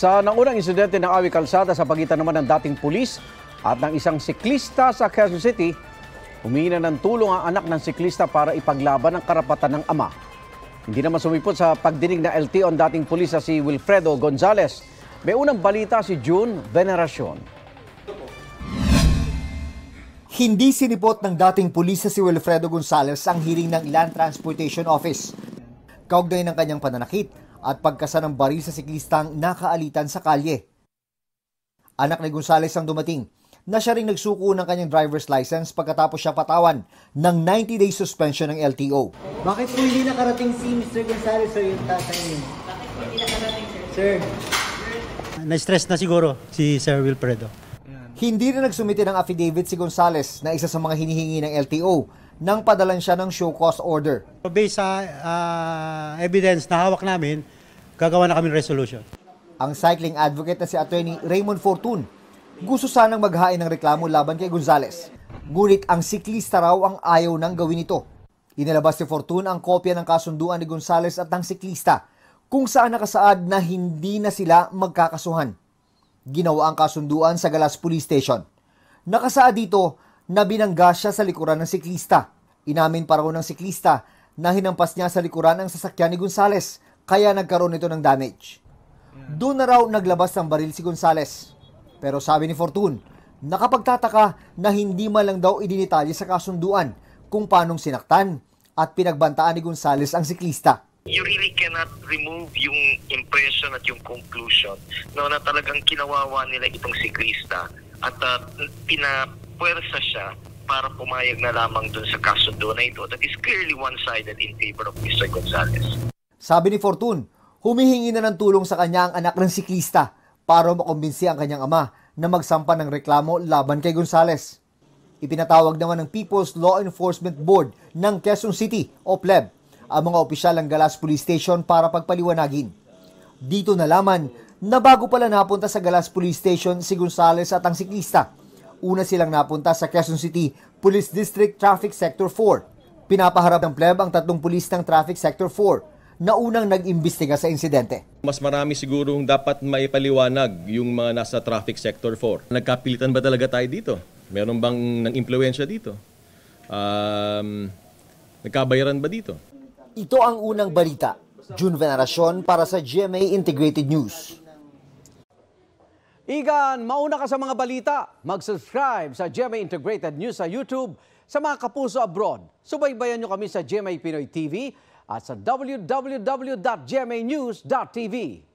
Sa naunang insidente ng awi kalsada sa pagitan naman ng dating pulis at ng isang siklista sa Quezon City, humina ng tulong ang anak ng siklista para ipaglaban ang karapatan ng ama. Hindi naman sumipot sa pagdinig na LTO ang dating pulis si Wilfredo Gonzales. May unang balita si June Veneracion. Hindi sinipot ng dating pulis sa si Wilfredo Gonzales ang hiling ng Land Transportation Office. Kaugnay ng kanyang pananakit, at pagkasa ng baril sa siklistang nakaalitan sa kalye. Anak ni Gonzales ang dumating na siya rin nagsuko ng kanyang driver's license pagkatapos siya patawan ng 90-day suspension ng LTO. Bakit po hindi nakarating si Mr. Gonzales sir yung tatay niyo? Bakit po hindi nakarating sir? Sir. Na-stress na siguro si Sir Wilfredo. Hindi rin nagsumite ng affidavit si Gonzales na isa sa mga hinihingi ng LTO nang padalan siya ng show cause order. So based sa uh, evidence na hawak namin, gagawa na kami ng resolution. Ang cycling advocate na si Attorney Raymond Fortune gusto sanang maghain ng reklamo laban kay Gonzales. Ngunit ang siklista raw ang ayaw nang gawin ito. Inilabas si Fortune ang kopya ng kasunduan ni Gonzales at ng siklista kung saan nakasaad na hindi na sila magkakasuhan. Ginawa ang kasunduan sa Galas Police Station. Nakasaad dito na binangga siya sa likuran ng siklista. Inamin pa raw ng siklista na hinampas niya sa likuran ng sasakyan ni Gonzales kaya nagkaroon ito ng damage. Doon na raw naglabas ng baril si Gonzales. Pero sabi ni Fortune, nakapagtataka na hindi man lang daw idinitalye sa kasunduan kung paanong sinaktan at pinagbantaan ni Gonzales ang siklista you really cannot remove yung impression at yung conclusion no, na talagang kinawawa nila itong siklista at uh, pina, nagpuwersa siya para pumayag na lamang dun sa kaso doon na ito that is clearly one-sided in favor of Mr. Gonzales. Sabi ni Fortune, humihingi na ng tulong sa kanya ang anak ng siklista para makumbinsi ang kanyang ama na magsampa ng reklamo laban kay Gonzales. Ipinatawag naman ng People's Law Enforcement Board ng Quezon City o PLEB ang mga opisyal ng Galas Police Station para pagpaliwanagin. Dito nalaman na bago pala napunta sa Galas Police Station si Gonzales at ang siklista una silang napunta sa Quezon City Police District Traffic Sector 4. Pinapaharap ng pleb ang tatlong pulis ng Traffic Sector 4 na unang nag-imbestiga sa insidente. Mas marami sigurong dapat maipaliwanag yung mga nasa Traffic Sector 4. Nagkapilitan ba talaga tayo dito? Meron bang ng impluensya dito? Um, nagkabayaran ba dito? Ito ang unang balita. June Veneracion para sa GMA Integrated News. Igan, mauna ka sa mga balita. Mag-subscribe sa GMA Integrated News sa YouTube. Sa mga kapuso abroad, subaybayan nyo kami sa GMA Pinoy TV at sa www.gmanews.tv.